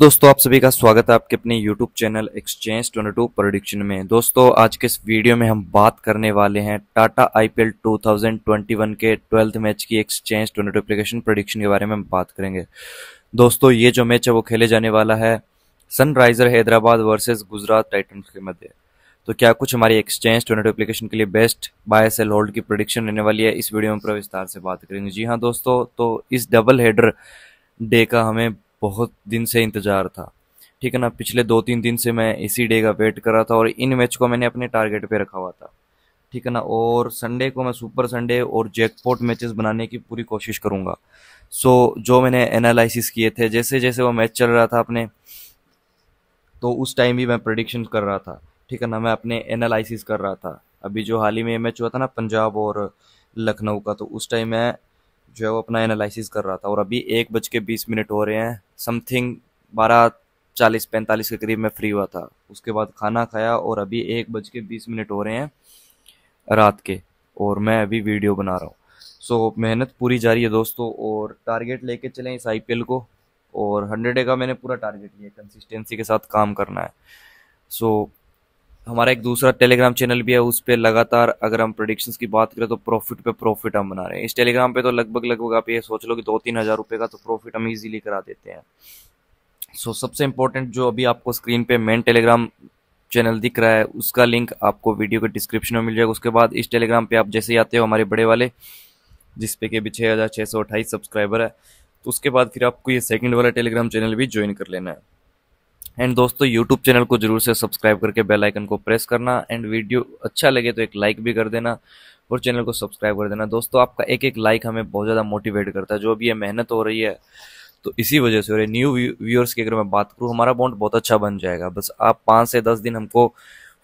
दोस्तों आप सभी का स्वागत है आपके अपने YouTube चैनल एक्सचेंज 22 प्रोडिक्शन में दोस्तों आज के इस वीडियो में हम बात करने वाले हैं टाटा आईपीएल 2021 के ट्वेल्थ मैच की एक्सचेंज 22 एप्लीकेशन प्रोडिक्शन के बारे में हम बात करेंगे दोस्तों ये जो मैच है वो खेले जाने वाला है sunriser Hyderabad versus Gujarat titans के मध्य तो क्या कुछ हमारी एक्सचेंज ट्वेंटी एप्लीकेशन के लिए बेस्ट बाय सेल होल्ड की प्रोडिक्शन रहने वाली है इस वीडियो में पूरा विस्तार से बात करेंगे जी हाँ दोस्तों तो इस डबल हेडर डे का हमें बहुत दिन से इंतज़ार था ठीक है ना पिछले दो तीन दिन से मैं इसी डे का वेट कर रहा था और इन मैच को मैंने अपने टारगेट पे रखा हुआ था ठीक है ना और संडे को मैं सुपर संडे और जैकपॉट मैचेस बनाने की पूरी कोशिश करूँगा सो so, जो मैंने एनालिसिस किए थे जैसे जैसे वो मैच चल रहा था अपने तो उस टाइम भी मैं प्रडिक्शन कर रहा था ठीक है ना मैं अपने एनालिसिस कर रहा था अभी जो हाल ही में मैच हुआ था ना पंजाब और लखनऊ का तो उस टाइम मैं जो है वो अपना एनालिसिस कर रहा था और अभी एक बज के बीस मिनट हो रहे हैं समथिंग बारह चालीस पैंतालीस के करीब मैं फ्री हुआ था उसके बाद खाना खाया और अभी एक बज के बीस मिनट हो रहे हैं रात के और मैं अभी वीडियो बना रहा हूँ सो so, मेहनत पूरी जारी है दोस्तों और टारगेट लेके चलें इस एल को और हंड्रेड डे का मैंने पूरा टारगेट लिया कंसिस्टेंसी के साथ काम करना है सो so, हमारा एक दूसरा टेलीग्राम चैनल भी है उस पर लगातार अगर हम प्रोडिक्शंस की बात करें तो प्रॉफिट पे प्रॉफिट हम बना रहे हैं इस टेलीग्राम पे तो लगभग लगभग आप ये सोच लो कि दो तीन हज़ार रुपये का तो प्रॉफिट हम इजीली करा देते हैं सो so, सबसे इंपॉर्टेंट जो अभी आपको स्क्रीन पे मेन टेलीग्राम चैनल दिख रहा है उसका लिंक आपको वीडियो के डिस्क्रिप्शन में मिल जाएगा उसके बाद इस टेलीग्राम पे आप जैसे ही आते हो हमारे बड़े वाले जिसपे के अभी छः हज़ार सौ अट्ठाईस सब्सक्राइबर है तो उसके बाद फिर आपको ये सेकंड वाला टेलीग्राम चैनल भी ज्वाइन कर लेना है एंड दोस्तों यूट्यूब चैनल को जरूर से सब्सक्राइब करके बेल आइकन को प्रेस करना एंड वीडियो अच्छा लगे तो एक लाइक भी कर देना और चैनल को सब्सक्राइब कर देना दोस्तों आपका एक एक लाइक हमें बहुत ज़्यादा मोटिवेट करता है जो अभी ये मेहनत हो रही है तो इसी वजह से और न्यू व्यूअर्स की अगर मैं बात करूँ हमारा बॉन्ड बहुत अच्छा बन जाएगा बस आप पाँच से दस दिन हमको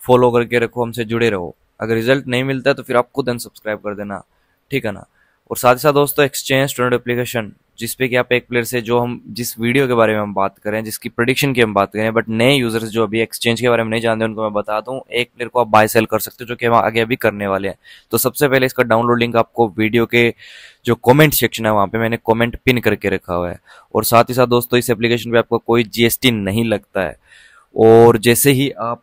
फॉलो करके रखो हमसे जुड़े रहो अगर रिजल्ट नहीं मिलता तो फिर आपको देन सब्सक्राइब कर देना ठीक है ना और साथ ही साथ दोस्तों एक्सचेंज स्टूडेंट एप्लीकेशन जिसपे कि आप एक प्लेयर से जो हम जिस वीडियो के बारे में हम बात करें जिसकी प्रोडिक्शन की हम बात करें बट नए यूजर्स जो अभी एक्सचेंज के बारे में नहीं जानते उनको मैं बता दूं एक प्लेयर को आप बाय सेल कर सकते हो जो कि हम आगे अभी करने वाले हैं तो सबसे पहले इसका डाउनलोड लिंक आपको वीडियो के जो कॉमेंट सेक्शन है वहां पे मैंने कॉमेंट पिन करके रखा हुआ है और साथ ही साथ दोस्तों इस एप्लीकेशन पर आपको कोई जीएसटी नहीं लगता है और जैसे ही आप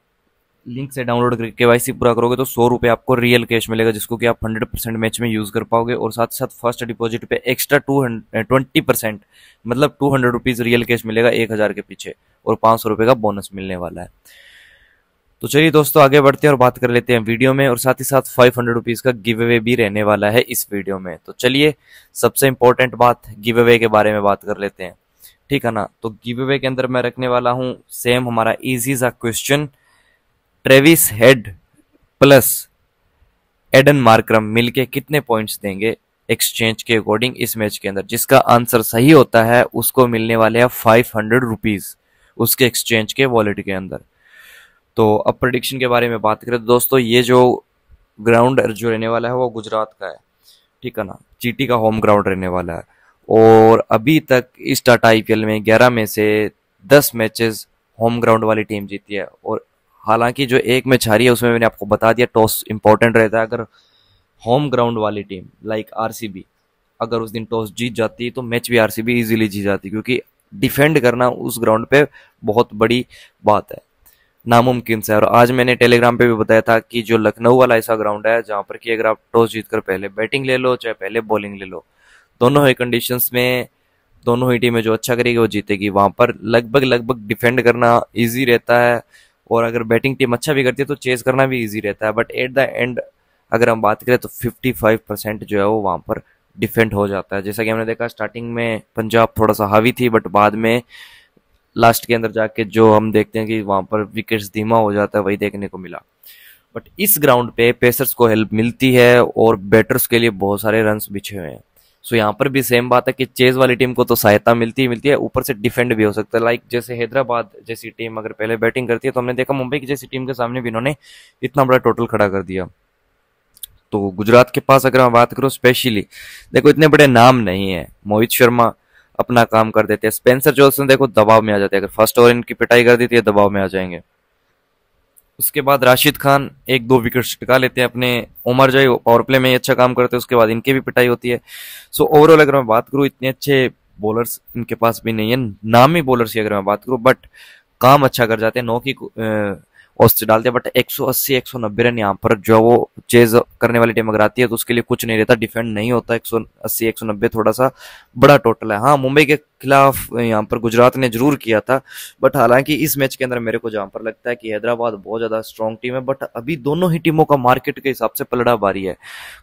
लिंक से डाउनलोड करके सी पूरा करोगे तो सौ रुपये आपको रियल कैश मिलेगा जिसको कि आप हंड्रेड परसेंट मैच में यूज़ कर पाओगे और साथ साथ फर्स्ट डिपॉजिट पे एक्स्ट्रा टू ट्वेंटी परसेंट मतलब two hundred rupees real cash मिलेगा एक हज़ार के पीछे और पाँच सौ रुपये का बोनस मिलने वाला है तो चलिए दोस्तों आगे बढ़ते हैं और बात कर लेते हैं वीडियो में और साथ ही साथ फाइव हंड्रेड रुपीज़ का गिव अवे भी रहने वाला है इस वीडियो में तो चलिए सबसे इम्पोर्टेंट बात गिव अवे के बारे में बात कर लेते हैं ठीक है ना तो गिव अवे के अंदर मैं रखने वाला हूँ सेम हमारा ईजी सा question Travis Head plus Aiden Markram मिलके कितने पॉइंट्स देंगे एक्सचेंज के अकॉर्डिंग इस मैच के अंदर जिसका आंसर सही होता है उसको मिलने वाले हैं फाइव हंड्रेड रुपीज उसके एक्सचेंज के वॉलेट के अंदर तो अब प्रडिक्शन के बारे में बात करें तो दोस्तों ये जो ग्राउंड जो रहने वाला है वो गुजरात का है ठीक है ना चीटी का होम ग्राउंड रहने वाला है और अभी तक इस टाटा आई में ग्यारह में से दस मैचेस होम ग्राउंड वाली टीम जीती है और हालांकि जो एक मैच हारी है उसमें मैंने आपको बता दिया टॉस इंपॉर्टेंट रहता है अगर होम ग्राउंड वाली टीम लाइक आर अगर उस दिन टॉस जीत जाती तो मैच भी आरसीबी इजीली जीत जाती क्योंकि डिफेंड करना उस ग्राउंड पे बहुत बड़ी बात है नामुमकिन से और आज मैंने टेलीग्राम पे भी बताया था कि जो लखनऊ वाला ऐसा ग्राउंड है जहाँ पर कि अगर आप टॉस जीतकर पहले बैटिंग ले लो चाहे पहले बॉलिंग ले लो दोनों ही कंडीशन में दोनों ही टीमें जो अच्छा करेगी वो जीतेगी वहां पर लगभग लगभग डिफेंड करना ईजी रहता है और अगर बैटिंग टीम अच्छा भी करती है तो चेस करना भी ईजी रहता है बट एट द एंड अगर हम बात करें तो 55 परसेंट जो है वो वहाँ पर डिफेंड हो जाता है जैसा कि हमने देखा स्टार्टिंग में पंजाब थोड़ा सा हावी थी बट बाद में लास्ट के अंदर जाके जो हम देखते हैं कि वहाँ पर विकेट्स धीमा हो जाता है वही देखने को मिला बट इस ग्राउंड पे पेसर्स को हेल्प मिलती है और बैटर्स के लिए बहुत सारे रन्स बिछे हुए हैं सो यहाँ पर भी सेम बात है कि चेज वाली टीम को तो सहायता मिलती ही मिलती है ऊपर से डिफेंड भी हो सकता है लाइक जैसे हैदराबाद जैसी टीम अगर पहले बैटिंग करती है तो हमने देखा मुंबई की जैसी टीम के सामने भी इन्होंने इतना बड़ा टोटल खड़ा कर दिया तो गुजरात के पास अगर मैं बात करूँ स्पेशली देखो इतने बड़े नाम नहीं है मोहित शर्मा अपना काम कर देते हैं स्पेंसर जोसन देखो दबाव में आ जाते हैं अगर फर्स्ट ओवर इनकी पिटाई कर देती है तो दबाव में आ जाएंगे उसके बाद राशिद खान एक दो विकेट टिका लेते हैं अपने उमर जय पावर प्ले में अच्छा काम करते हैं उसके बाद इनके भी पिटाई होती है सो ओवरऑल अगर मैं बात करूँ इतने अच्छे बॉलर्स इनके पास भी नहीं है नामी बॉलर्स की अगर मैं बात करूँ बट काम अच्छा कर जाते हैं नौ की औसत डालते हैं बट 180 190 रन यहाँ पर जो वो चेज करने वाली टीम अगर आती है तो उसके लिए कुछ नहीं रहता डिफेंड नहीं होता 180 190 थोड़ा सा बड़ा टोटल है हाँ मुंबई के खिलाफ यहाँ पर गुजरात ने जरूर किया था बट हालांकि इस मैच के अंदर मेरे को जहाँ पर लगता है कि हैदराबाद बहुत ज़्यादा स्ट्रॉन्ग टीम है बट अभी दोनों ही टीमों का मार्केट के हिसाब से पलड़ा भारी है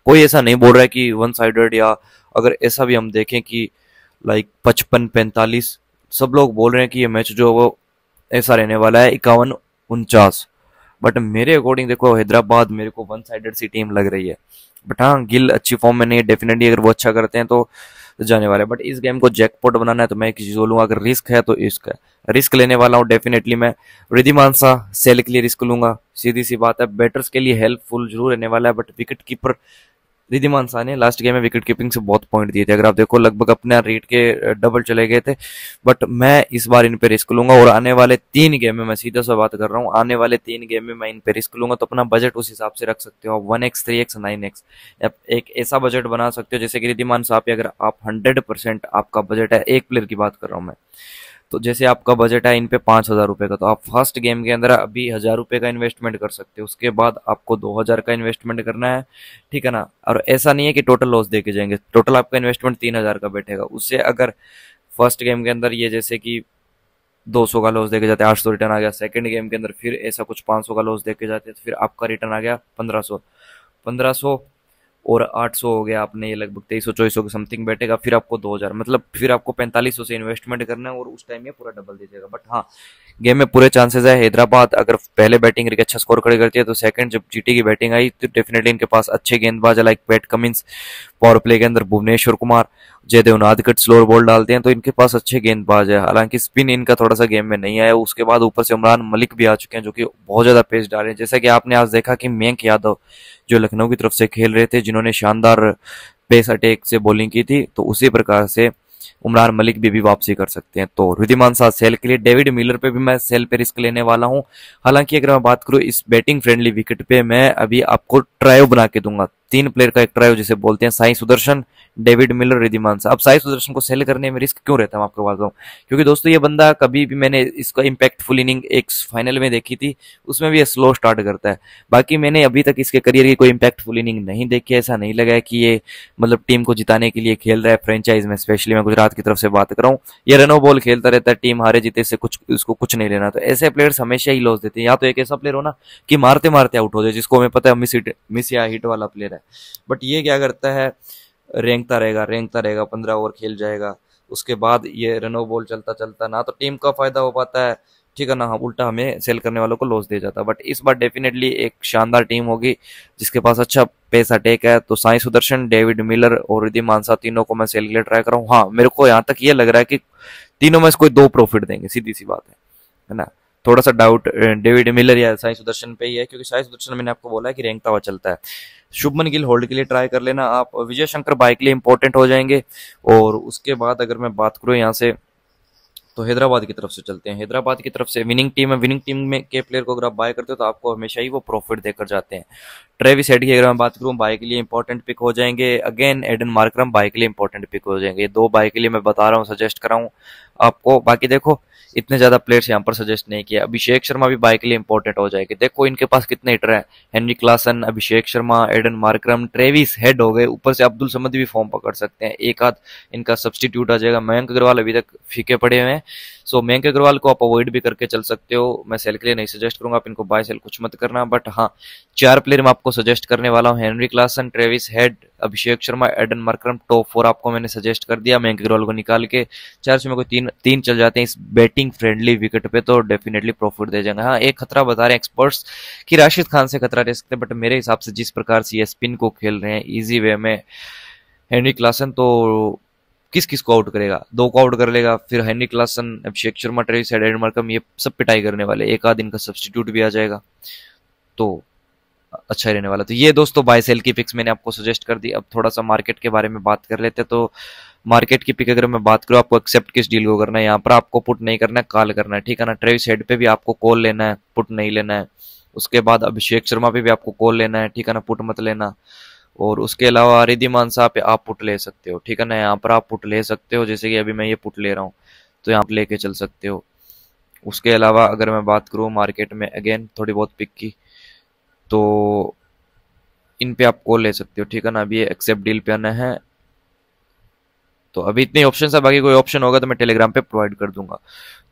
कोई ऐसा नहीं बोल रहा है कि वन साइडेड या अगर ऐसा भी हम देखें कि लाइक पचपन पैंतालीस सब लोग बोल रहे हैं कि ये मैच जो वो ऐसा रहने वाला है इक्यावन उनचास बट मेरे अकॉर्डिंग देखो हैदराबाद मेरे को वन साइडेड सी टीम लग रही है बट हाँ गिल अच्छी फॉर्म में नहीं है डेफिनेटली अगर वो अच्छा करते हैं तो जाने वाले बट इस गेम को जैकपॉट बनाना है तो मैं एक चीज़ बोलूंगा अगर रिस्क है तो इसका रिस्क लेने वाला हूँ डेफिनेटली मैं रिधि मानसा सेल के लिए रिस्क लूंगा सीधी सी बात है बैटर्स के लिए हेल्पफुल जरूर रहने वाला है but wicket keeper Wriddhiman Saha ने लास्ट गेम में विकेट कीपिंग से बहुत पॉइंट दिए थे अगर आप देखो लगभग अपने रेट के डबल चले गए थे बट मैं इस बार इन पे रिस्क लूंगा और आने वाले तीन गेम में मैं सीधा सा बात कर रहा हूँ आने वाले तीन गेम में मैं इन पे रिस्क लूंगा तो अपना बजट उस हिसाब से रख सकते हो one x three x nine x एक ऐसा बजट बना सकते हो जैसे कि रिधिमान साहब अगर आप हंड्रेड परसेंट आपका बजट है एक प्लेयर की बात कर रहा हूँ मैं तो जैसे आपका बजट है इन पे पाँच हज़ार रुपये का तो आप फर्स्ट गेम के अंदर अभी हज़ार रुपये का इन्वेस्टमेंट कर सकते हो उसके बाद आपको दो हज़ार का इन्वेस्टमेंट करना है ठीक है ना और ऐसा नहीं है कि टोटल लॉस देके जाएंगे टोटल आपका इन्वेस्टमेंट तीन हज़ार का बैठेगा उससे अगर फर्स्ट गेम के अंदर ये जैसे कि दो सौ का लॉस देके जाते आठ सौ रिटर्न आ गया सेकेंड गेम के अंदर फिर ऐसा कुछ पाँच सौ का लॉस देके जाते तो फिर आपका रिटर्न आ गया पंद्रह सौ पंद्रह सौ और 800 हो गया आपने ये लगभग तेईस सौ चौबीस सौ के समथिंग बैठेगा फिर आपको 2000 मतलब फिर आपको पैंतालीस सौ से इन्वेस्टमेंट करना है और उस टाइम ये पूरा डबल दीजिएगा बट हाँ गेम में पूरे चांसेस है हैदराबाद अगर पहले बैटिंग करके अच्छा स्कोर खड़े करती है तो सेकंड जब जीटी की बैटिंग आई तो डेफिनेटली इनके पास अच्छे गेंदबाज like Pat Cummins power play के अंदर भुवनेश्वर कुमार जय देवनाथ कट बॉल डालते हैं तो इनके पास अच्छे गेंदबाज है हालांकि स्पिन इनका थोड़ा सा गेम में नहीं आया उसके बाद ऊपर से उमरान मलिक भी आ चुके हैं जो कि बहुत ज़्यादा पेस डाले हैं जैसा कि आपने आज देखा कि मयंक यादव जो लखनऊ की तरफ से खेल रहे थे जिन्होंने शानदार पेस अटैक से बॉलिंग की थी तो उसी प्रकार से उमरान मलिक भी, भी वापसी कर सकते हैं तो रुदिमान शाह सेल के लिए डेविड मिलर पे भी मैं सेल पे रिस्क लेने वाला हूं हालांकि अगर मैं बात करूं इस बैटिंग फ्रेंडली विकेट पे मैं अभी आपको ट्रायो बना के दूंगा तीन प्लेयर का एक ट्राइव जिसे बोलते हैं साई सुदर्शन डेविड मिलर रिधिमान अब साई सुदर्शन को सेल करने में रिस्क क्यों रहता है आपको बात हूँ क्योंकि दोस्तों ये बंदा कभी भी मैंने इसका इम्पैक्टफुल इनिंग एक फाइनल में देखी थी उसमें भी ये स्लो स्टार्ट करता है बाकी मैंने अभी तक इसके करियर की कोई इम्पैक्टफुल इनिंग नहीं देखी ऐसा नहीं लगा कि ये मतलब टीम को जिताने के लिए खेल रहा है फ्रेंचाइज में स्पेशली मैं गुजरात की तरफ से बात कर रहा हूँ ये रनो बॉल खेलता रहता है टीम हारे जीते से कुछ उसको कुछ नहीं लेना तो ऐसे प्लेयर्स हमेशा ही लॉस देते हैं या तो एक ऐसा प्लेयर हो ना कि मारते मारते आउट हो जाए जिसको हमें पता है मिस हिट मिस या हिट वाला प्लेयर है बट ये क्या करता है रेंगता रहेगा रेंगता रहेगा पंद्रह ओवर खेल जाएगा उसके बाद ये रनो बॉल चलता चलता ना तो टीम का फायदा हो पाता है ठीक है ना हम हाँ, उल्टा हमें सेल करने वालों को लॉस दे जाता बट इस बार डेफिनेटली एक शानदार टीम होगी जिसके पास अच्छा पैसा टेक है तो साई सुदर्शन डेविड मिलर और रिधि मानसा तीनों को मैं सेल के लिए ट्राई कराऊँ हाँ मेरे को यहाँ तक ये लग रहा है कि तीनों में से कोई दो प्रॉफिट देंगे सीधी सी बात है ना थोड़ा सा डाउट डेविड मिलर या साई सुदर्शन पे ही है क्योंकि साई सुदर्शन मैंने आपको बोला है कि रैंकता हुआ चलता है शुभमन गिल होल्ड के लिए ट्राई कर लेना आप विजय शंकर बाइक लिए इंपॉर्टेंट हो जाएंगे और उसके बाद अगर मैं बात करूँ यहाँ से तो हैदराबाद की तरफ से चलते हैं हैदराबाद की तरफ से विनिंग टीम है विनिंग टीम में के प्लेयर को अगर आप बाय करते हो तो आपको हमेशा ही वो प्रॉफिट देकर जाते हैं ट्रेविस हेड की अगर मैं बात करूँ बाय के लिए इंपॉर्टेंट पिक हो जाएंगे अगेन एडन मार्क्रम बाय के लिए इंपॉर्टेंट पिक हो जाएंगे दो बाय के लिए मैं बता रहा हूँ सजेस्ट कराऊँ आपको बाकी देखो इतने ज्यादा प्लेयर्स यहाँ पर सजेस्ट नहीं किया अभिषेक शर्मा भी बाय के लिए इंपॉर्टेंट हो जाएगी देखो इनके पास कितने हिटर हैं Henry Klaasen Abhishek Sharma Aiden Markram Travis Head हो गए ऊपर से अब्दुल समद भी फॉर्म पकड़ सकते हैं एक हाथ इनका सब्सटीट्यूट आ जाएगा मयंक अग्रवाल अभी तक फीके पड़े हुए हैं सो मयंक अग्रवाल को आप अवॉइड भी करके चल सकते हो मैं सेल के लिए नहीं सजेस्ट करूंगा आप इनको बाय सेल कुछ मत करना बट हाँ चार प्लेयर मैं आपको सजेस्ट करने वाला हूँ Henry Klaasen Travis Head Abhishek Sharma Aiden Markram top four आपको मैंने सजेस्ट कर दिया मयंक अग्रवाल को निकाल के चार से मेरे को तीन तीन चल जाते हैं इस बैटिंग फ्रेंडली विकेट पे तो डेफिनेटली प्रॉफिट दे जाएंगे हाँ एक खतरा बता रहे हैं एक्सपर्ट्स कि राशिद खान से खतरा रह सकते हैं बट मेरे हिसाब से जिस प्रकार से ये स्पिन को खेल रहे हैं ईजी वे में हेनरी क्लासन तो किस किस को आउट करेगा दो को आउट कर लेगा फिर Henry Klaasen Abhishek Sharma Travis Head Markram ये सब पिटाई करने वाले एक आध इनका सब्सटीट्यूट भी आ जाएगा तो अच्छा रहने वाला तो ये दोस्तों बाय सेल की पिक्स मैंने आपको सजेस्ट कर दी अब थोड़ा सा मार्केट के बारे में बात कर लेते तो मार्केट की पिक अगर मैं बात करूँ आपको एक्सेप्ट किस डील को करना है यहाँ पर आपको पुट नहीं करना है कॉल करना है ठीक है ना ट्रेविस हेड पे भी आपको कॉल लेना है पुट नहीं लेना है उसके बाद अभिषेक शर्मा पे भी आपको कॉल लेना है ठीक है ना पुट मत लेना और उसके अलावा रिधि मानसा पे आप पुट ले सकते हो ठीक है ना यहाँ पर आप पुट ले सकते हो जैसे कि अभी मैं ये पुट ले रहा हूँ तो यहाँ पर लेके चल सकते हो उसके अलावा अगर मैं बात करूँ मार्केट में अगेन थोड़ी बहुत पिक की तो इन पे आप कॉल ले सकते हो ठीक है ना अभी एक्सेप्ट डील पे आना है तो अभी इतने ऑप्शन है बाकी कोई ऑप्शन होगा तो मैं टेलीग्राम पे प्रोवाइड कर दूंगा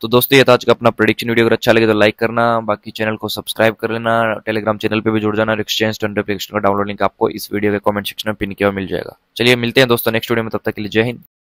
तो दोस्तों ये था आज का अपना प्रोडिक्शन वीडियो अगर अच्छा लगे तो लाइक करना बाकी चैनल को सब्सक्राइब कर लेना टेलीग्राम चैनल पे भी जुड़ जाना एक्सचेंज ट्वेंटी का डाउनलोड लिंक आपको इस वीडियो के कमेंट सेक्शन में पिन किया मिल जाएगा चलिए मिलते हैं दोस्तों नेक्स्ट वीडियो में तब तक के लिए जय हिंद